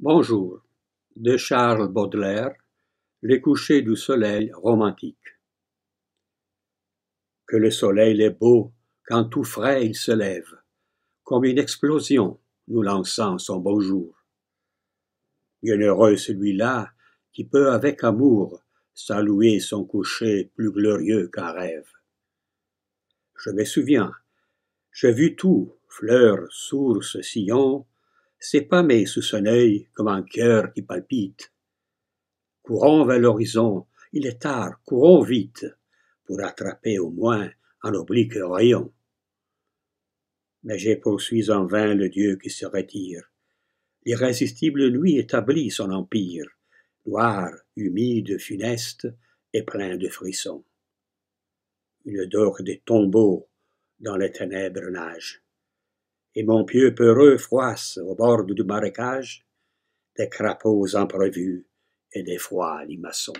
Bonjour de Charles Baudelaire Les couchers du soleil romantique Que le soleil est beau quand tout frais il se lève, comme une explosion nous lançant son beau jour. Bienheureux celui-là qui peut avec amour saluer son coucher plus glorieux qu'un rêve. Je me souviens, j'ai vu tout, fleurs, sources, sillons, c'est sous son œil comme un cœur qui palpite. Courons vers l'horizon, il est tard, courons vite, pour attraper au moins un oblique rayon. Mais j'ai poursuis en vain le Dieu qui se retire. L'irrésistible nuit établit son empire, noir, humide, funeste et plein de frissons. Une odeur des tombeaux dans les ténèbres nage et mon pieux peureux froisse au bord du marécage des crapauds imprévus et des froids limaçons.